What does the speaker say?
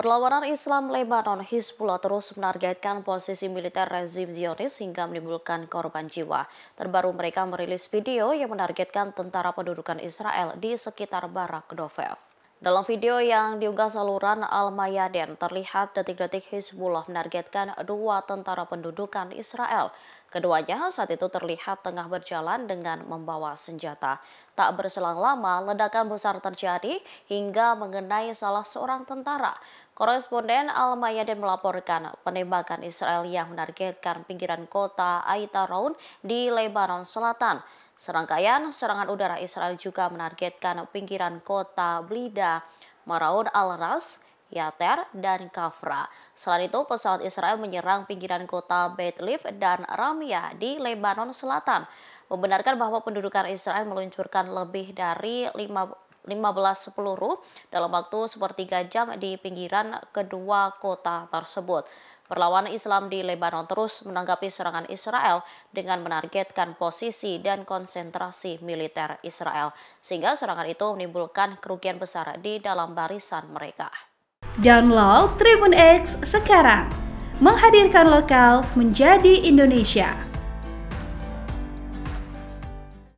Perlawanan Islam Lebanon Hizbullah terus menargetkan posisi militer rezim Zionis hingga menimbulkan korban jiwa. Terbaru mereka merilis video yang menargetkan tentara pendudukan Israel di sekitar barak Dovev. Dalam video yang diunggah saluran Al-Mayaden, terlihat detik-detik Hizbullah menargetkan dua tentara pendudukan Israel. Keduanya saat itu terlihat tengah berjalan dengan membawa senjata. Tak berselang lama, ledakan besar terjadi hingga mengenai salah seorang tentara. Koresponden Al-Mayadin melaporkan penembakan Israel yang menargetkan pinggiran kota Aitaroun di Lebanon Selatan. Serangkaian serangan udara Israel juga menargetkan pinggiran kota Blida, Maraud Al-Ras, Yater, dan Kafra. Selain itu, pesawat Israel menyerang pinggiran kota Beit Lif dan Ramya di Lebanon Selatan. Membenarkan bahwa pendudukan Israel meluncurkan lebih dari 15 peluru dalam waktu sepertiga jam di pinggiran kedua kota tersebut. Perlawanan Islam di Lebanon terus menanggapi serangan Israel dengan menargetkan posisi dan konsentrasi militer Israel, sehingga serangan itu menimbulkan kerugian besar di dalam barisan mereka. Download Tribun X sekarang, menghadirkan lokal menjadi Indonesia.